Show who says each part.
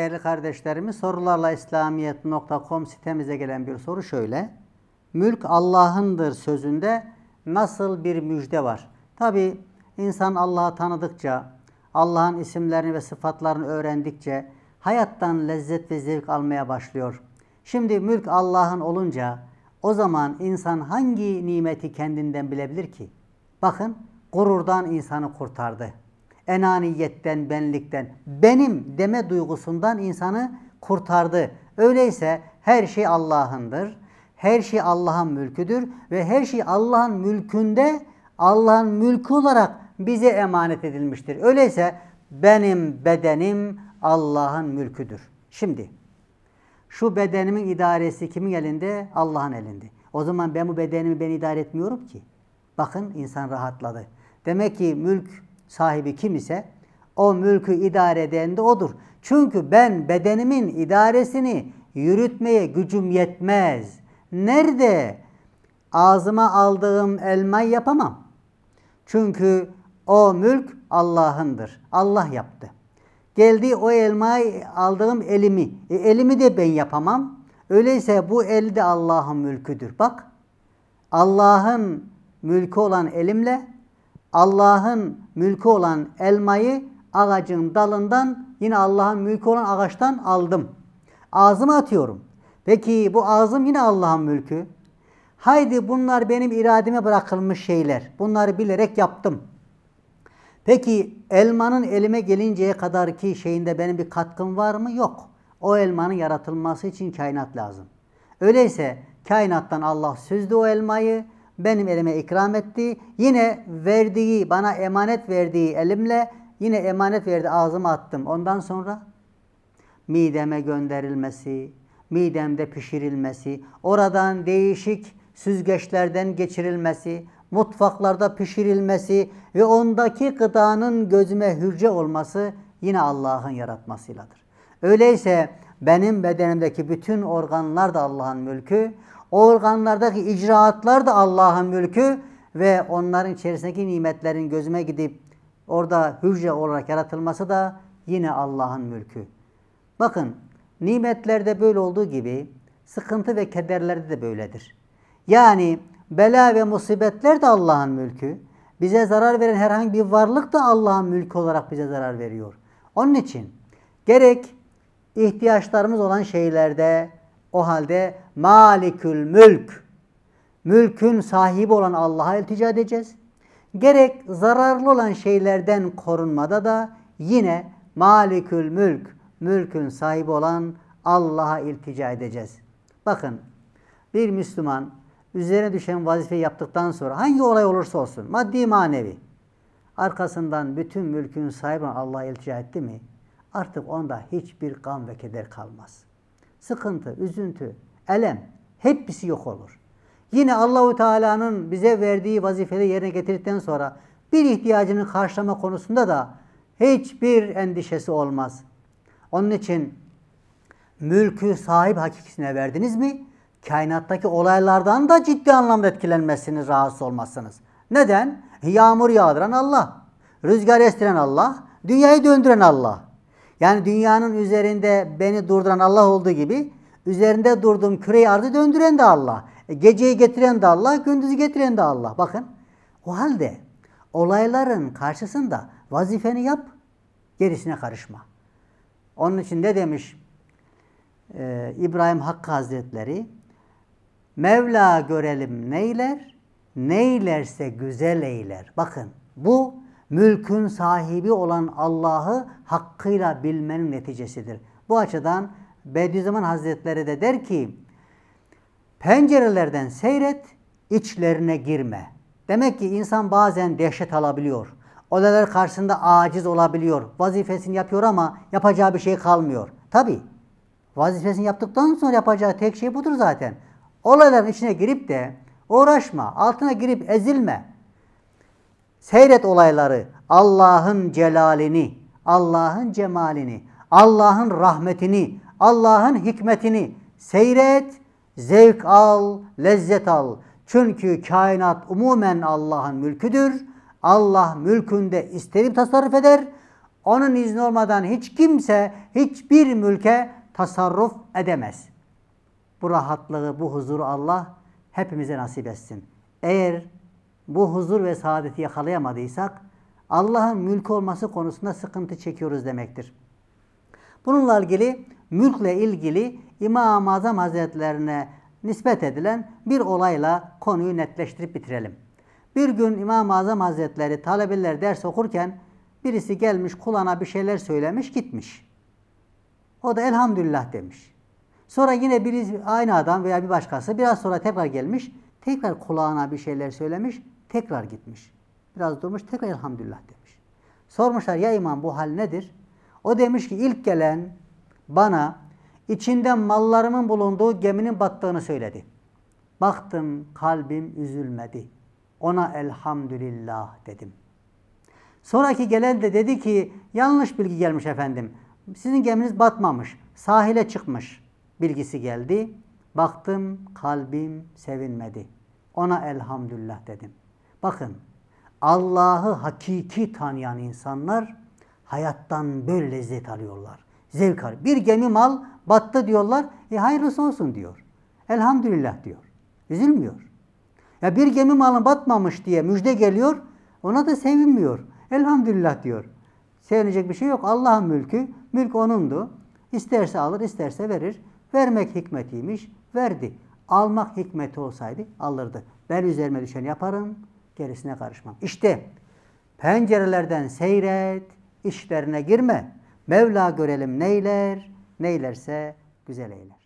Speaker 1: değerli kardeşlerimiz sorularla İslamiyet.com sitemize gelen bir soru şöyle. Mülk Allah'ındır sözünde nasıl bir müjde var? Tabi insan Allah'ı tanıdıkça, Allah'ın isimlerini ve sıfatlarını öğrendikçe hayattan lezzet ve zevk almaya başlıyor. Şimdi mülk Allah'ın olunca o zaman insan hangi nimeti kendinden bilebilir ki? Bakın gururdan insanı kurtardı enaniyetten, benlikten, benim deme duygusundan insanı kurtardı. Öyleyse her şey Allah'ındır. Her şey Allah'ın mülküdür ve her şey Allah'ın mülkünde Allah'ın mülkü olarak bize emanet edilmiştir. Öyleyse benim bedenim Allah'ın mülküdür. Şimdi şu bedenimin idaresi kimin elinde? Allah'ın elinde. O zaman ben bu bedenimi ben idare etmiyorum ki. Bakın insan rahatladı. Demek ki mülk sahibi kim ise o mülkü idare eden de odur. Çünkü ben bedenimin idaresini yürütmeye gücüm yetmez. Nerede ağzıma aldığım elmayı yapamam. Çünkü o mülk Allah'ındır. Allah yaptı. Geldi o elmayı aldığım elimi. E, elimi de ben yapamam. Öyleyse bu el de Allah'ın mülküdür. Bak Allah'ın mülkü olan elimle Allah'ın mülkü olan elmayı ağacın dalından yine Allah'ın mülkü olan ağaçtan aldım. Ağzıma atıyorum. Peki bu ağzım yine Allah'ın mülkü. Haydi bunlar benim irademe bırakılmış şeyler. Bunları bilerek yaptım. Peki elmanın elime gelinceye kadar ki şeyinde benim bir katkım var mı? Yok. O elmanın yaratılması için kainat lazım. Öyleyse kainattan Allah süzdü o elmayı benim elime ikram etti. Yine verdiği, bana emanet verdiği elimle yine emanet verdi ağzıma attım. Ondan sonra mideme gönderilmesi, midemde pişirilmesi, oradan değişik süzgeçlerden geçirilmesi, mutfaklarda pişirilmesi ve ondaki gıdanın gözüme hürce olması yine Allah'ın yaratmasıyladır. Öyleyse benim bedenimdeki bütün organlar da Allah'ın mülkü. O organlardaki icraatlar da Allah'ın mülkü ve onların içerisindeki nimetlerin gözüme gidip orada hücre olarak yaratılması da yine Allah'ın mülkü. Bakın nimetlerde böyle olduğu gibi sıkıntı ve kederlerde de böyledir. Yani bela ve musibetler de Allah'ın mülkü. Bize zarar veren herhangi bir varlık da Allah'ın mülkü olarak bize zarar veriyor. Onun için gerek ihtiyaçlarımız olan şeylerde o halde malikül mülk, mülkün sahibi olan Allah'a iltica edeceğiz. Gerek zararlı olan şeylerden korunmada da yine malikül mülk, mülkün sahibi olan Allah'a iltica edeceğiz. Bakın bir Müslüman üzerine düşen vazifeyi yaptıktan sonra hangi olay olursa olsun maddi manevi arkasından bütün mülkün sahibi Allah'a iltica etti mi artık onda hiçbir gam ve keder kalmaz sıkıntı, üzüntü, elem hepsi şey yok olur. Yine Allahu Teala'nın bize verdiği vazifeleri yerine getirdikten sonra bir ihtiyacını karşılama konusunda da hiçbir endişesi olmaz. Onun için mülkü sahip hakikisine verdiniz mi? Kainattaki olaylardan da ciddi anlamda etkilenmezsiniz, rahatsız olmazsınız. Neden? Yağmur yağdıran Allah, rüzgar estiren Allah, dünyayı döndüren Allah. Yani dünyanın üzerinde beni durduran Allah olduğu gibi üzerinde durduğum küreyi arzı döndüren de Allah. E, geceyi getiren de Allah, gündüzü getiren de Allah. Bakın o halde olayların karşısında vazifeni yap, gerisine karışma. Onun için ne demiş e, İbrahim Hakkı Hazretleri? Mevla görelim neyler, neylerse güzel eyler. Bakın bu mülkün sahibi olan Allah'ı hakkıyla bilmenin neticesidir. Bu açıdan Bediüzzaman Hazretleri de der ki pencerelerden seyret, içlerine girme. Demek ki insan bazen dehşet alabiliyor. Olaylar karşısında aciz olabiliyor. Vazifesini yapıyor ama yapacağı bir şey kalmıyor. Tabi vazifesini yaptıktan sonra yapacağı tek şey budur zaten. Olayların içine girip de uğraşma, altına girip ezilme. Seyret olayları, Allah'ın celalini, Allah'ın cemalini, Allah'ın rahmetini, Allah'ın hikmetini seyret, zevk al, lezzet al. Çünkü kainat umumen Allah'ın mülküdür. Allah mülkünde isterim tasarruf eder. Onun izni olmadan hiç kimse hiçbir mülke tasarruf edemez. Bu rahatlığı, bu huzuru Allah hepimize nasip etsin. Eğer bu huzur ve saadeti yakalayamadıysak Allah'ın mülk olması konusunda sıkıntı çekiyoruz demektir. Bununla ilgili mülkle ilgili İmam-ı Azam Hazretlerine nispet edilen bir olayla konuyu netleştirip bitirelim. Bir gün İmam-ı Azam Hazretleri talebeler ders okurken birisi gelmiş kulağına bir şeyler söylemiş gitmiş. O da elhamdülillah demiş. Sonra yine biri aynı adam veya bir başkası biraz sonra tekrar gelmiş. Tekrar kulağına bir şeyler söylemiş. Tekrar gitmiş. Biraz durmuş tekrar elhamdülillah demiş. Sormuşlar ya imam bu hal nedir? O demiş ki ilk gelen bana içinde mallarımın bulunduğu geminin battığını söyledi. Baktım kalbim üzülmedi. Ona elhamdülillah dedim. Sonraki gelen de dedi ki yanlış bilgi gelmiş efendim. Sizin geminiz batmamış. Sahile çıkmış bilgisi geldi. Baktım kalbim sevinmedi. Ona elhamdülillah dedim. Bakın Allah'ı hakiki tanıyan insanlar hayattan böyle lezzet alıyorlar. Zevk alıyor. Bir gemi mal battı diyorlar. E hayırlısı olsun diyor. Elhamdülillah diyor. Üzülmüyor. Ya bir gemi malın batmamış diye müjde geliyor. Ona da sevinmiyor. Elhamdülillah diyor. Sevinecek bir şey yok. Allah'ın mülkü. Mülk onundu. İsterse alır, isterse verir. Vermek hikmetiymiş. Verdi. Almak hikmeti olsaydı alırdı. Ben üzerime düşen yaparım gerisine karışmam. İşte pencerelerden seyret, işlerine girme. Mevla görelim neyler, neylerse güzel eyler.